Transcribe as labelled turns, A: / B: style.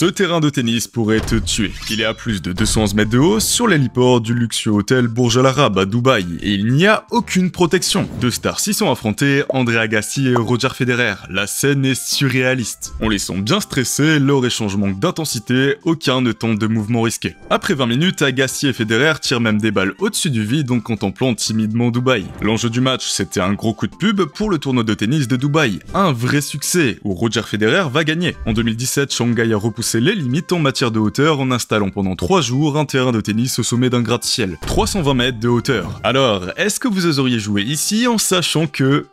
A: Ce terrain de tennis pourrait te tuer. Il est à plus de 211 mètres de haut sur l'héliport du luxueux hôtel Burj Al Arab à Dubaï et il n'y a aucune protection. Deux stars s'y sont affrontés, André Agassi et Roger Federer. La scène est surréaliste. On les sent bien stressés, leur échange manque d'intensité, aucun ne tente de mouvement risqué. Après 20 minutes, Agassi et Federer tirent même des balles au-dessus du vide donc contemplant timidement Dubaï. L'enjeu du match, c'était un gros coup de pub pour le tournoi de tennis de Dubaï. Un vrai succès où Roger Federer va gagner. En 2017, Shanghai a repoussé les limites en matière de hauteur en installant pendant 3 jours un terrain de tennis au sommet d'un gratte-ciel, 320 mètres de hauteur. Alors, est-ce que vous oseriez jouer ici en sachant que